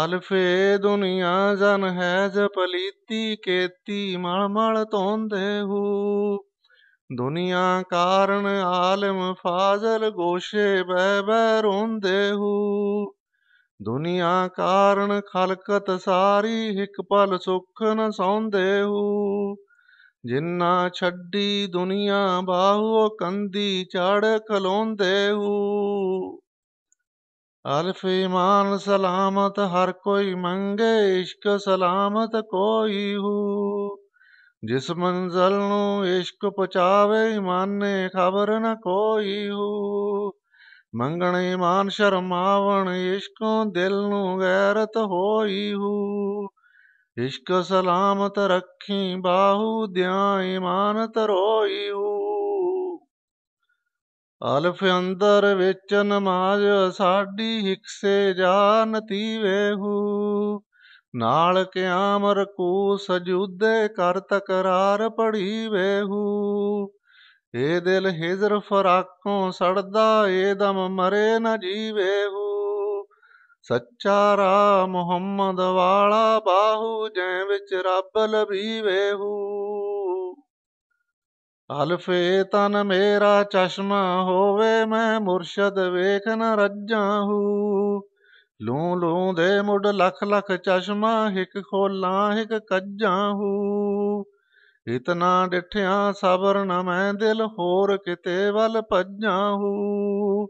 ਆਲਫੇ ਦੁਨੀਆ ਜਨ ਹੈ ਜਪਲੀਤੀ ਕੇਤੀ ਮਲ ਮਲ ਤੋਂਦੇ ਹੂ ਦੁਨੀਆ ਕਾਰਨ ਆਲਮ ਫਾਜ਼ਲ ਗੋਸ਼ੇ ਬਹਿ ਬਹਿ ਰੋਂਦੇ ਹੂ ਦੁਨੀਆ ਕਾਰਨ ਖਲਕਤ ਸਾਰੀ ਇੱਕ ਪਲ ਸੁਖ ਨ ਸੌਂਦੇ ਹੂ ਜਿੰਨਾ ਛੱਡੀ ਦੁਨੀਆ ਬਾਹੂ ਕੰਦੀ ਚੜ ਖਲੋਂਦੇ ਹੂ ਅਲਫ ਇਮਾਨ ਸਲਾਮਤ ਹਰ ਕੋਈ ਮੰਗੇ ਇਸ਼ਕ ਸਲਾਮਤ ਕੋਈ ਹੂ ਜਿਸ ਮੰਜ਼ਲ ਨੂੰ ਇਸ਼ਕ ਇਮਾਨ ਨੇ ਖਬਰ ਨਾ ਕੋਈ ਹੂ ਮੰਗਣ ਇਮਾਨ ਸ਼ਰਮਾਵਣ ਇਸ਼ਕੋਂ ਦਿਲ ਨੂੰ ਗੈਰਤ ਹੋਈ ਹੂ ਇਸ਼ਕ ਸਲਾਮਤ ਰੱਖੀ ਬਾਹੂ ਦਿਆਂ ਇਮਾਨ ਤਰੋਈ ਹੂ ਆਲਫ ਅੰਦਰ ਵਿੱਚ ਨਮਾਜ਼ ਸਾਡੀ ਹਿਕਸੇ ਤੀਵੇ ਹੂ ਨਾਲ ਕਿਆਮ ਰਕੂ ਸਜੂਦੇ ਕਰ ਤਕਰਾਰ ਪੜੀ ਵੇਹੂ ਏ ਦਿਲ ਹਿਜ਼ਰ ਫਰਾਕੋਂ ਸੜਦਾ ਏ ਦਮ ਮਰੇ ਨਾ ਜੀਵੇਹੂ ਸੱਚਾ ਰਾ ਮੁਹੰਮਦ ਵਾਲਾ ਬਾਹੂ ਜੈ ਵਿੱਚ ਰੱਬ ਹੂ ਹਲਫੇ ਤਨ ਮੇਰਾ ਚਸ਼ਮਾ ਹੋਵੇ ਮੈਂ ਮੁਰਸ਼ਦ ਵੇਖ ਨ ਰੱਜਾਂ ਹੂ ਲੂ ਲੂ ਦੇ ਮੁੱਢ ਲੱਖ ਲੱਖ ਚਸ਼ਮਾ ਇੱਕ ਖੋਲਾਂ ਇੱਕ ਕੱਜਾਂ ਹੂ ਇਤਨਾ ਡਿਠਿਆ ਸਬਰ ਨ ਮੈਂ ਦਿਲ ਹੋਰ ਕਿਤੇ ਵੱਲ ਭੱਜਾਂ ਹੂ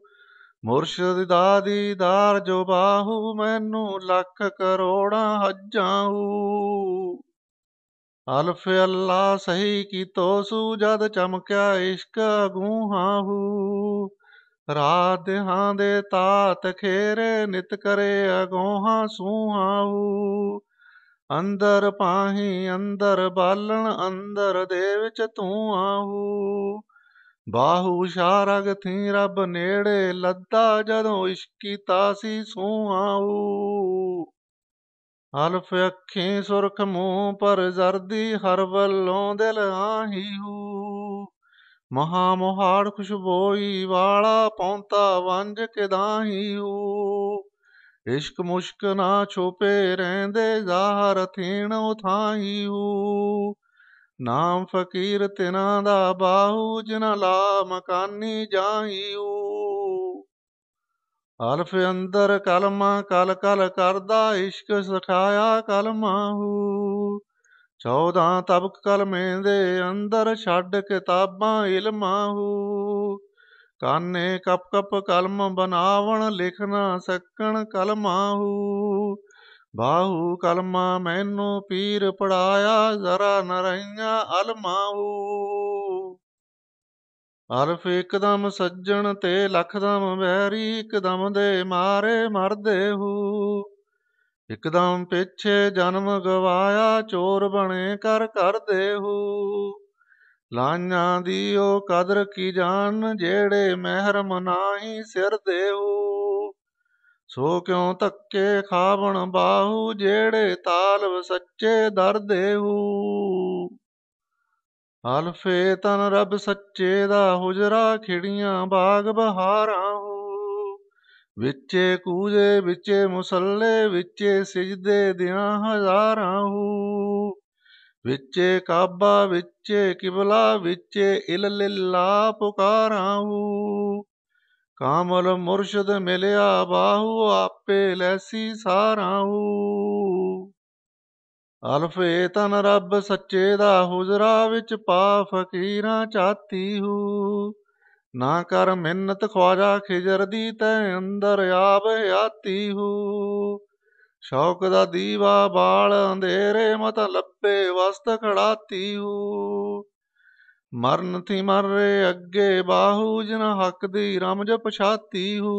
ਮੁਰਸ਼ਦ ਦਾ ਦੀਦਾਰ ਜੋ ਬਾਹੂ ਮੈਨੂੰ ਲੱਖ ਕਰੋੜਾਂ ਹੱਜਾਂ ਹੂ ਅਲਫ ਅੱਲਾ ਸਹੀ ਕੀ ਤੋ ਸੂ ਜਦ ਚਮਕਿਆ ਇਸ਼ਕ ਹੂ ਰਾਤ ਹਾਂ ਦੇ ਤਾਤ ਖੇਰੇ ਨਿਤ ਕਰੇ ਅਗੋਹਾ ਹੂ ਅੰਦਰ ਪਾਹੀ ਅੰਦਰ ਬਾਲਣ ਅੰਦਰ ਦੇ ਵਿੱਚ ਤੂੰ ਆਹੂ ਬਾਹੂ ਸ਼ਾਰਗ ਥੀ ਰੱਬ ਨੇੜੇ ਲੱਦਾ ਜਦੋਂ ਇਸ਼ਕੀ ਤਾਸੀ ਆਉ ਹਲਫ ਅੱਖੀ ਸੁਰਖ ਮੂੰਹ ਪਰ ਜ਼ਰਦੀ ਹਰ ਵੱਲੋਂ ਦਿਲ ਆਹੀ ਹੂ ਮਹਾ ਮੋਹਾੜ ਖੁਸ਼ਬੋਈ ਵਾਲਾ ਪੌਂਤਾ ਵੰਜ ਕਿਦਾਹੀ ਹੂ ਇਸ਼ਕ ਮੁਸ਼ਕ ਨਾ ਛੋਪੇ ਰਹਿੰਦੇ ਜ਼ਾਹਰ ਥੀਣ ਉਥਾਈ ਹੂ ਨਾਮ ਫਕੀਰ ਤਿਨਾ ਦਾ ਬਾਹੂ ਜਿਨਾ ਲਾ ਮਕਾਨੀ ਜਾਹੀ ਹੂ ਹਲਫ ਅੰਦਰ ਕਲਮਾ ਕਲ ਕਲ ਕਰਦਾ ਇਸ਼ਕ ਸਖਾਇਆ ਹੂ 14 ਤਬਕ ਕਲਮੇ ਦੇ ਅੰਦਰ ਛੱਡ ਕਿਤਾਬਾਂ ਹੂ ਕਾਨੇ ਕਪ ਕਪ ਕਲਮ ਬਣਾਵਣ ਲਿਖ ਨਾ ਸਕਣ ਹੂ ਬਾਹੂ ਕਲਮਾ ਮੈਨੂੰ ਪੀਰ ਪੜਾਇਆ ਜ਼ਰਾ ਨਰਈਆਂ ਹੂ ਅਰਫ ਇਕਦਮ ਸੱਜਣ ਤੇ ਲੱਖਦਮ ਵੈਰੀ ਇਕਦਮ ਦੇ ਮਾਰੇ ਮਰਦੇ ਹੂ ਇਕਦਮ ਪਿੱਛੇ ਜਨਮ ਗਵਾਇਆ ਚੋਰ ਬਣੇ ਕਰ ਕਰਦੇ ਹੂ ਲਾਂਝਾਂ ਦੀ ਉਹ ਕਦਰ ਕੀ ਜਾਣ ਜਿਹੜੇ ਮਹਿਰ ਮਨਾਹੀ ਸਿਰ ਦੇ ਹੂ ਸੋ ਕਿਉ ਤੱਕੇ ਖਾਵਣ ਬਾਹੂ ਜਿਹੜੇ ਤਾਲਵ ਸੱਚੇ ਦਰ ਹੂ ਹਲਫੇ ਤਨ ਰੱਬ ਸੱਚੇ ਦਾ ਹੁਜਰਾ ਖਿੜੀਆਂ ਬਾਗ ਬਹਾਰਾਂ ਹੋ ਵਿੱਚੇ ਕੂਜੇ ਵਿੱਚੇ ਮੁਸੱਲੇ ਵਿੱਚੇ ਸਜਦੇ ਦਿਆਂ ਹਜ਼ਾਰਾਂ ਹੋ ਵਿੱਚੇ ਕਾਬਾ ਵਿੱਚੇ ਕਿਬਲਾ ਵਿੱਚੇ ਇਲ ਲਿਲਾ ਪੁਕਾਰਾਂ ਹੋ ਕਾਮਲ ਮੁਰਸ਼ਦ ਮਿਲਿਆ ਬਾਹੂ ਆਪੇ ਲੈਸੀ ਸਾਰਾਂ ਹੋ ਅਲਫੇ ਤਨ ਰੱਬ ਸੱਚੇ ਦਾ ਹੁਜ਼ਰਾ ਵਿੱਚ ਪਾ ਫਕੀਰਾਂ ਚਾਤੀ ਹੂ ਨਾ ਕਰ ਮਿੰਨਤ ਖਵਾਜਾ ਖਿਜਰ ਦੀ ਤੈ ਅੰਦਰ ਆਪ ਆਤੀ ਹੂ ਸ਼ੌਕ ਦਾ ਦੀਵਾ ਬਾਲ ਅੰਧੇਰੇ ਮਤ ਲੱਪੇ ਵਸਤ ਖੜਾਤੀ ਹੂ ਮਰਨ ਥੀ ਮਰੇ ਅੱਗੇ ਬਾਹੂ ਜਨ ਹੱਕ ਦੀ ਰਮਜ ਪਛਾਤੀ ਹੂ